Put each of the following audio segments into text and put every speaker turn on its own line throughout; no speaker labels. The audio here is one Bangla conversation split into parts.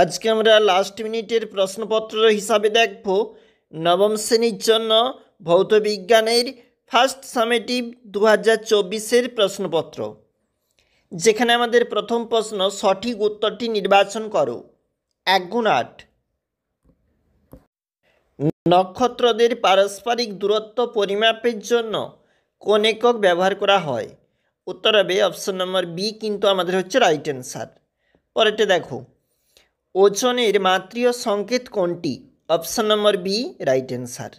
আজকে আমরা লাস্ট মিনিটের প্রশ্নপত্র হিসাবে দেখব নবম শ্রেণীর জন্য ভৌতবিজ্ঞানের ফার্স্ট সামেটিভ দু হাজার চব্বিশের প্রশ্নপত্র যেখানে আমাদের প্রথম প্রশ্ন সঠিক উত্তরটি নির্বাচন করো এক গুণ আট নক্ষত্রদের পারস্পরিক দূরত্ব পরিমাপের জন্য কোন একক ব্যবহার করা হয় উত্তর হবে অপশন নম্বর বি কিন্তু আমাদের হচ্ছে রাইট অ্যান্সার পরেরটা দেখো ওজনের মাত্রীয় সংকেত কোনটি option number B right answer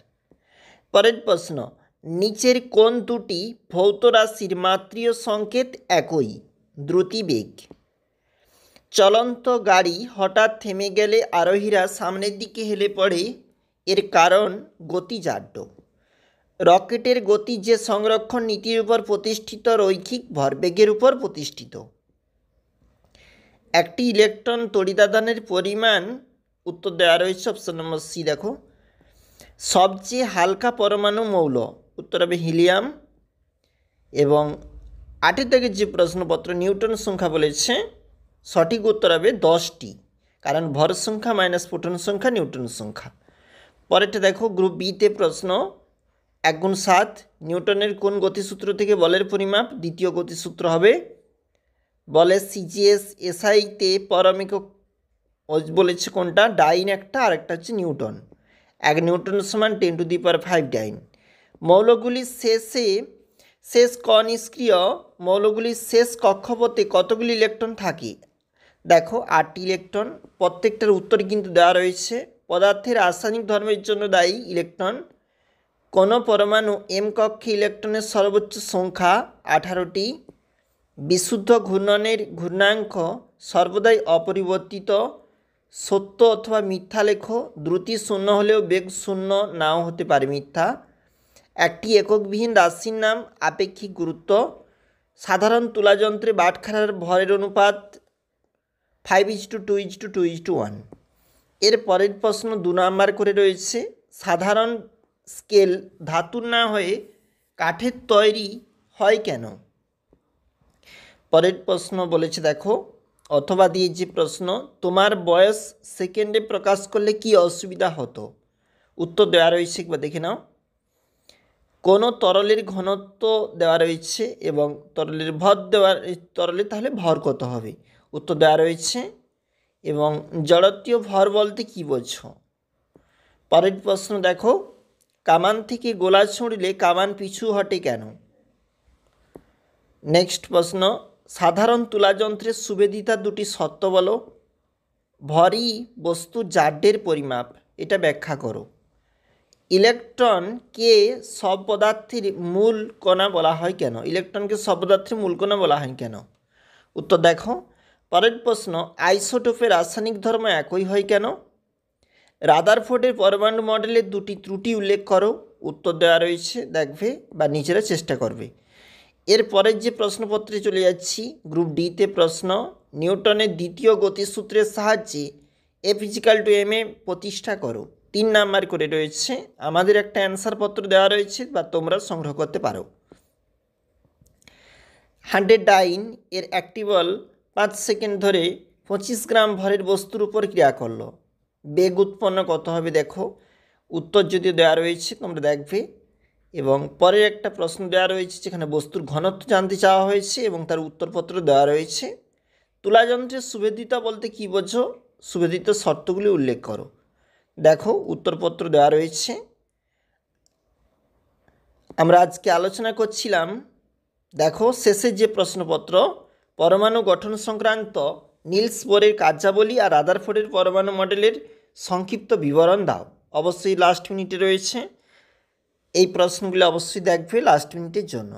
পরের প্রশ্ন নিচের কোন দুটি ভৌত রাশির মাত্রীয় সংকেত একই দ্রুতিবেগ চলন্ত গাড়ি হঠাৎ থেমে গেলে আরোহীরা সামনের দিকে হেলে পড়ে এর কারণ গতিজাড্য রকেটের গতি যে সংরক্ষণ নীতির উপর প্রতিষ্ঠিত রৈখিক ভরবেগের উপর প্রতিষ্ঠিত একটি ইলেকট্রন তড়িদাদানের পরিমাণ উত্তর দেওয়া রয়েছে অপশন নম্বর সি দেখো সবচেয়ে হালকা পরমাণু মৌল উত্তর হবে হিলিয়াম এবং আটের দিকে যে প্রশ্নপত্র নিউটন সংখ্যা বলেছে সঠিক উত্তর হবে দশটি কারণ ভর সংখ্যা মাইনাস ফুটন সংখ্যা নিউটন সংখ্যা পরেরটা দেখো গ্রুপ বিতে প্রশ্ন এক গুণ সাত নিউটনের কোন গতিসূত্র থেকে বলের পরিমাপ দ্বিতীয় গতিসূত্র হবে বলে সিজিএস এসআইতে পরমিক বলেছে কোনটা ডাইন একটা আর একটা হচ্ছে নিউটন এক নিউটন সমান ten to the power five dyne মৌলগুলির শেষে শেষ কনিষ্ক্রিয় মৌলগুলির শেষ কক্ষপথে কতগুলি ইলেকট্রন থাকে দেখো আটটি ইলেকট্রন প্রত্যেকটার উত্তর কিন্তু দেওয়া রয়েছে পদার্থের রাসায়নিক ধর্মের জন্য দায়ী ইলেকট্রন কোনো পরমাণু এম কক্ষে ইলেকট্রনের সর্বোচ্চ সংখ্যা আঠারোটি বিশুদ্ধ ঘূর্ণনের ঘূর্ণাঙ্ক সর্বদাই অপরিবর্তিত সত্য অথবা মিথ্যা লেখ দ্রুতি শূন্য হলেও বেগ শূন্য নাও হতে পারে মিথ্যা একটি এককবিহীন রাশির নাম আপেক্ষিক গুরুত্ব সাধারণ তুলাযন্ত্রে বাটখারার ভরের অনুপাত five is to two is to two is to one এর পরের প্রশ্ন দু নম্বর করে রয়েছে সাধারণ স্কেল ধাতুর না হয়ে কাঠের তৈরি হয় কেন পরের প্রশ্ন বলেছে দেখো অথবা দিয়েছি প্রশ্ন তোমার বয়স সেকেন্ডে প্রকাশ করলে কি অসুবিধা হতো উত্তর দেওয়া রয়েছে বা দেখে নাও কোনো তরলের ঘনত্ব দেওয়া রয়েছে এবং তরলের ভর দেওয়া তরলে তাহলে ভর কত হবে উত্তর দেওয়া রয়েছে এবং জড়ত্বীয় ভর বলতে কি বোঝো পরের প্রশ্ন দেখো কামান থেকে গোলা ছুঁড়লে কামান পিছু হটে কেন নেক্সট প্রশ্ন সাধারণ তুলাযন্ত্রের সুবেদিতা দুটি সত্য বলো ভরি বস্তু জাড্যের পরিমাপ এটা ব্যাখ্যা করো ইলেকট্রনকে সব পদার্থের মূল কণা বলা হয় কেন ইলেকট্রনকে সব পদার্থের মূল কণা বলা হয় কেন উত্তর দেখো পরের প্রশ্ন আইসোটোপের রাসায়নিক ধর্ম একই হয় কেন রাদারফোর্ডের পরমাণু মডেলের দুটি ত্রুটি উল্লেখ করো উত্তর দেওয়া রয়েছে দেখবে বা নিজেরা চেষ্টা করবে এর পরের যে প্রশ্নপত্রে চলে যাচ্ছি গ্রুপ ডিতে প্রশ্ন নিউটনের দ্বিতীয় গতিসূত্রের সাহায্যে A physical to M A প্রতিষ্ঠা করো তিন নাম্বার করে রয়েছে আমাদের একটা অ্যান্সার পত্র দেওয়া রয়েছে বা তোমরা সংগ্রহ করতে পারো হান্ড্রেড ডাইন এর অ্যাক্টিভল পাঁচ সেকেন্ড ধরে পঁচিশ গ্রাম ভরের বস্তুর উপর ক্রিয়া করলো বেগ উৎপন্ন কত হবে দেখো উত্তর যদি দেওয়া রয়েছে তোমরা দেখবে এবং পরের একটা প্রশ্ন দেওয়া রয়েছে যেখানে বস্তুর ঘনত্ব জানতে চাওয়া হয়েছে এবং তার উত্তরপত্র দেওয়া রয়েছে তুলাযন্ত্রের সুবেদিতা বলতে কী বোঝো সুবেদিত শর্তগুলি উল্লেখ করো দেখো উত্তরপত্র দেওয়া রয়েছে আমরা আজকে আলোচনা করছিলাম দেখো শেষে যে প্রশ্নপত্র পরমাণু গঠন সংক্রান্ত নীলস বোরের কার্যাবলী আর রাদারফোর্ডের পরমাণু মডেলের সংক্ষিপ্ত বিবরণ দাও অবশ্যই লাস্ট মিনিটে রয়েছে এই প্রশ্নগুলি অবশ্যই দেখবে লাস্ট মিনিটের জন্য